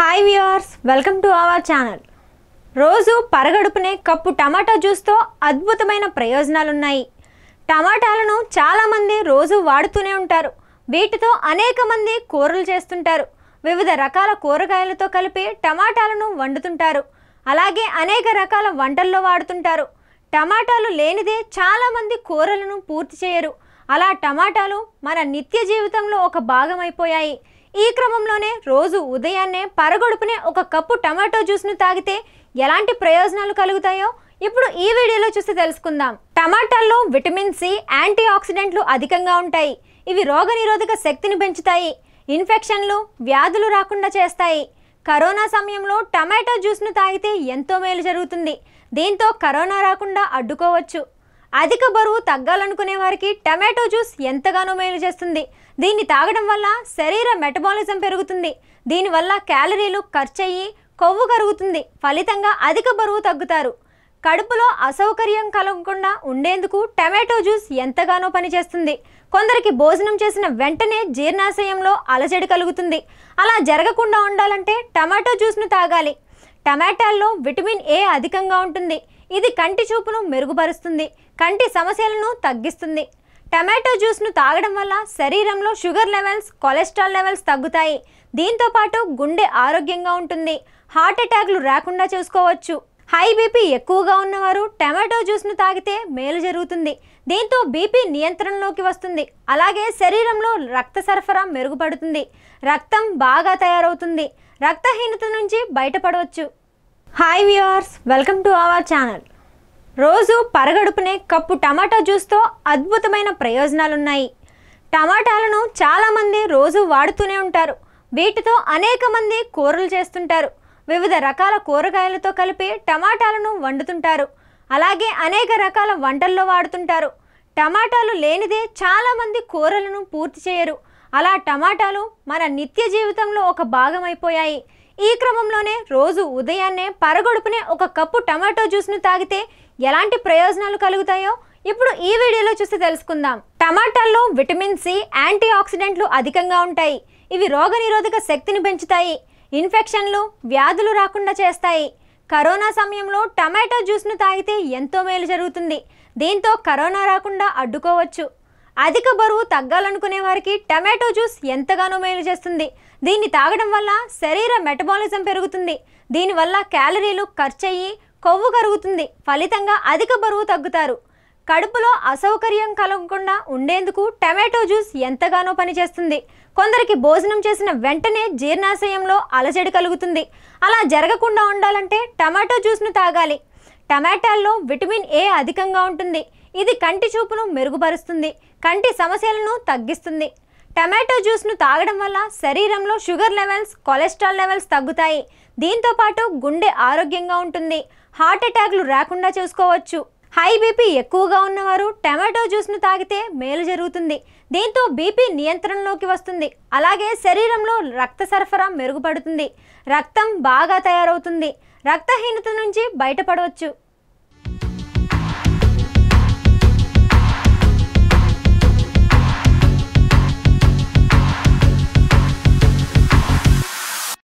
hi viewers welcome to our channel రోజు పరగడుపునే cup టమాటా జ్యూస్తో అద్భుతమైన ప్రయోజనాలున్నాయి టమాటాలను చాలామంది రోజు వాడుతూనే ఉంటారు వీటితో అనేక మంది కూరలు చేస్తుంటారు వివిధ రకాల కూరగాయలతో కలిపి టమాటాలను వండుతుంటారు అలాగే అనేక రకాల వంటల్లో వాడుతుంటారు టమాటాలు లేనిదే చాలామంది కూరలను పూర్తి చేయరు అలా టమాటాలు మన నిత్య జీవితంలో ఒక భాగం అయిపోయాయి ఈ క్రమంలోనే రోజు ఉదయాన్నే పరగొడుపునే ఒక కప్పు టమాటో జ్యూస్ను తాగితే ఎలాంటి ప్రయోజనాలు కలుగుతాయో ఇప్పుడు ఈ వీడియోలో చూసి తెలుసుకుందాం టమాటాల్లో విటమిన్ సి యాంటీ ఆక్సిడెంట్లు అధికంగా ఉంటాయి ఇవి రోగనిరోధక శక్తిని పెంచుతాయి ఇన్ఫెక్షన్లు వ్యాధులు రాకుండా చేస్తాయి కరోనా సమయంలో టమాటో జ్యూస్ను తాగితే ఎంతో మేలు జరుగుతుంది దీంతో కరోనా రాకుండా అడ్డుకోవచ్చు అధిక బరువు తగ్గాలనుకునే వారికి టమాటో జ్యూస్ ఎంతగానో మేలు చేస్తుంది దీన్ని తాగడం వల్ల శరీర మెటబాలిజం పెరుగుతుంది దీనివల్ల క్యాలరీలు ఖర్చయ్యి కొవ్వు కరుగుతుంది ఫలితంగా అధిక బరువు తగ్గుతారు కడుపులో అసౌకర్యం కలగకుండా ఉండేందుకు టమాటో జ్యూస్ ఎంతగానో పనిచేస్తుంది కొందరికి భోజనం చేసిన వెంటనే జీర్ణాశయంలో అలజడి కలుగుతుంది అలా జరగకుండా ఉండాలంటే టమాటో జ్యూస్ను తాగాలి టమాటాల్లో విటమిన్ ఏ అధికంగా ఉంటుంది ఇది కంటి చూపును మెరుగుపరుస్తుంది కంటి సమస్యలను తగ్గిస్తుంది టమాటో జ్యూస్ను తాగడం వల్ల శరీరంలో షుగర్ లెవెల్స్ కొలెస్ట్రాల్ లెవెల్స్ తగ్గుతాయి దీంతో పాటు గుండె ఆరోగ్యంగా ఉంటుంది హార్ట్ అటాక్లు రాకుండా చూసుకోవచ్చు హై బీపీ ఎక్కువగా ఉన్నవారు టమాటో జ్యూస్ను తాగితే మేలు జరుగుతుంది దీంతో బీపీ నియంత్రణలోకి వస్తుంది అలాగే శరీరంలో రక్త సరఫరా మెరుగుపడుతుంది రక్తం బాగా తయారవుతుంది రక్తహీనత నుంచి బయటపడవచ్చు hi viewers welcome to our channel రోజు పరగడుపునే కప్పు టమాటా జ్యూస్తో అద్భుతమైన ప్రయోజనాలున్నాయి టమాటాలను చాలామంది రోజు వాడుతూనే ఉంటారు వీటితో అనేక మంది కూరలు చేస్తుంటారు వివిధ రకాల కూరగాయలతో కలిపి టమాటాలను వండుతుంటారు అలాగే అనేక రకాల వంటల్లో వాడుతుంటారు టమాటాలు లేనిదే చాలామంది కూరలను పూర్తి చేయరు అలా టమాటాలు మన నిత్య జీవితంలో ఒక భాగం అయిపోయాయి ఈ క్రమంలోనే రోజు ఉదయాన్నే పరగొడుపునే ఒక కప్పు టమాటో జ్యూస్ను తాగితే ఎలాంటి ప్రయోజనాలు కలుగుతాయో ఇప్పుడు ఈ వీడియోలో చూసి తెలుసుకుందాం టమాటాల్లో విటమిన్ సి యాంటీ ఆక్సిడెంట్లు అధికంగా ఉంటాయి ఇవి రోగనిరోధక శక్తిని పెంచుతాయి ఇన్ఫెక్షన్లు వ్యాధులు రాకుండా చేస్తాయి కరోనా సమయంలో టమాటో జ్యూస్ను తాగితే ఎంతో మేలు జరుగుతుంది దీంతో కరోనా రాకుండా అడ్డుకోవచ్చు అధిక బరువు తగ్గాలనుకునే వారికి టమాటో జ్యూస్ ఎంతగానో మేలు చేస్తుంది దీన్ని తాగడం వల్ల శరీర మెటబాలిజం పెరుగుతుంది దీనివల్ల క్యాలరీలు ఖర్చయ్యి కొవ్వు కరుగుతుంది ఫలితంగా అధిక బరువు తగ్గుతారు కడుపులో అసౌకర్యం కలగకుండా ఉండేందుకు టమాటో జ్యూస్ ఎంతగానో పనిచేస్తుంది కొందరికి భోజనం చేసిన వెంటనే జీర్ణాశయంలో అలజడి కలుగుతుంది అలా జరగకుండా ఉండాలంటే టమాటో జ్యూస్ను తాగాలి టమాటాల్లో విటమిన్ ఏ అధికంగా ఉంటుంది ఇది కంటి చూపును మెరుగుపరుస్తుంది కంటి సమస్యలను తగ్గిస్తుంది టమాటో జ్యూస్ను తాగడం వల్ల శరీరంలో షుగర్ లెవెల్స్ కొలెస్ట్రాల్ లెవెల్స్ తగ్గుతాయి దీంతో పాటు గుండె ఆరోగ్యంగా ఉంటుంది హార్ట్ అటాక్లు రాకుండా చూసుకోవచ్చు హై బీపీ ఎక్కువగా ఉన్నవారు టమాటో జ్యూస్ను తాగితే మేలు జరుగుతుంది దీంతో బీపీ నియంత్రణలోకి వస్తుంది అలాగే శరీరంలో రక్త సరఫరా మెరుగుపడుతుంది రక్తం బాగా తయారవుతుంది రక్తహీనత నుంచి బయటపడవచ్చు